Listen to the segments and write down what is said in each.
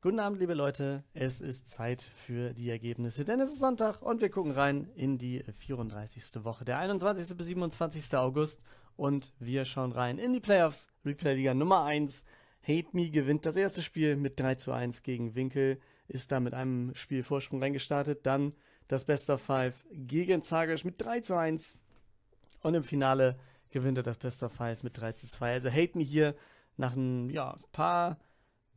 Guten Abend, liebe Leute. Es ist Zeit für die Ergebnisse, denn es ist Sonntag und wir gucken rein in die 34. Woche, der 21. bis 27. August und wir schauen rein in die Playoffs, Replay Liga Nummer 1. Hate Me gewinnt das erste Spiel mit 3 zu 1 gegen Winkel, ist da mit einem Spiel Vorsprung reingestartet, dann das Best of Five gegen Zagisch mit 3 zu 1 und im Finale gewinnt er das Best of Five mit 3 zu 2. Also Hate Me hier nach ein ja, paar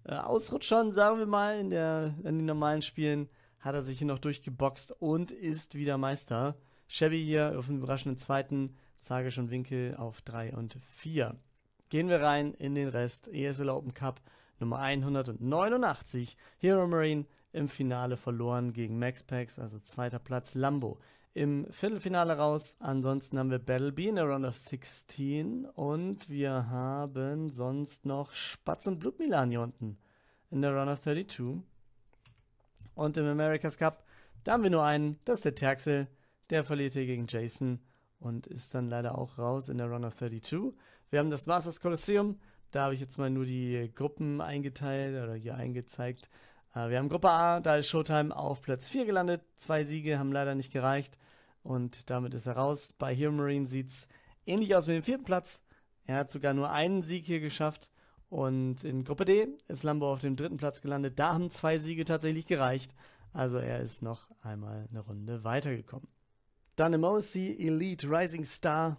äh, Ausrutschern, sagen wir mal, in, der, in den normalen Spielen hat er sich hier noch durchgeboxt und ist wieder Meister. Chevy hier auf dem überraschenden zweiten, Zagisch und Winkel auf 3 und 4. Gehen wir rein in den Rest. ESL Open Cup Nummer 189 Hero Marine im Finale verloren gegen Maxpax, also zweiter Platz Lambo. Im Viertelfinale raus, ansonsten haben wir Battle B in der Round of 16 und wir haben sonst noch Spatz und Blutmilan hier unten in der Round of 32. Und im America's Cup, da haben wir nur einen, das ist der Terxel, der verliert hier gegen Jason und ist dann leider auch raus in der Round of 32. Wir haben das Masters Coliseum da habe ich jetzt mal nur die Gruppen eingeteilt oder hier eingezeigt. Äh, wir haben Gruppe A, da ist Showtime auf Platz 4 gelandet. Zwei Siege haben leider nicht gereicht und damit ist er raus. Bei Hero Marine sieht es ähnlich aus mit dem vierten Platz. Er hat sogar nur einen Sieg hier geschafft und in Gruppe D ist Lambo auf dem dritten Platz gelandet. Da haben zwei Siege tatsächlich gereicht. Also er ist noch einmal eine Runde weitergekommen. Dann im OC Elite Rising Star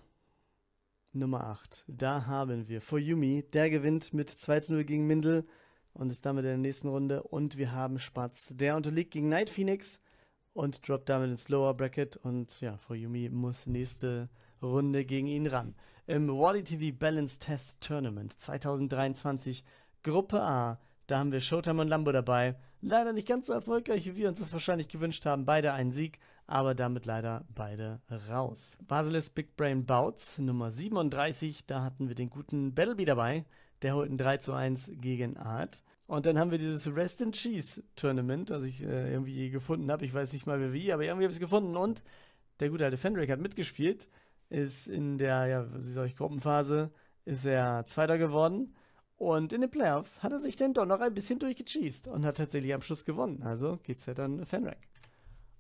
Nummer 8. Da haben wir Foyumi. Der gewinnt mit 2 zu 0 gegen Mindel und ist damit in der nächsten Runde. Und wir haben Spatz. Der unterliegt gegen Night Phoenix und droppt damit ins Lower Bracket. Und ja, Foyumi muss nächste Runde gegen ihn ran. Im Wally TV Balance Test Tournament 2023 Gruppe A. Da haben wir Showtime und Lambo dabei. Leider nicht ganz so erfolgreich, wie wir uns das wahrscheinlich gewünscht haben. Beide einen Sieg, aber damit leider beide raus. Basilisk Big Brain Bouts Nummer 37, da hatten wir den guten Battleby dabei, der holt ein 3 zu 1 gegen Art. Und dann haben wir dieses Rest in Cheese Tournament, was ich äh, irgendwie gefunden habe. Ich weiß nicht mal wer wie, aber irgendwie habe ich es gefunden. Und der gute alte Fenric hat mitgespielt, ist in der, ja, wie soll ich, Gruppenphase, ist er Zweiter geworden. Und in den Playoffs hat er sich dann doch noch ein bisschen durchgecheased und hat tatsächlich am Schluss gewonnen. Also geht's ja dann Fenric.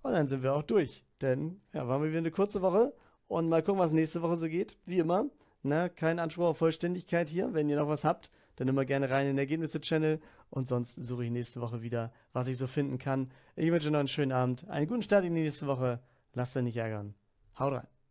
Und dann sind wir auch durch. Denn ja, waren wir wieder eine kurze Woche und mal gucken, was nächste Woche so geht. Wie immer, ne, kein Anspruch auf Vollständigkeit hier. Wenn ihr noch was habt, dann immer gerne rein in den Ergebnisse-Channel. Und sonst suche ich nächste Woche wieder, was ich so finden kann. Ich wünsche noch einen schönen Abend, einen guten Start in die nächste Woche. Lasst euch nicht ärgern. Haut rein.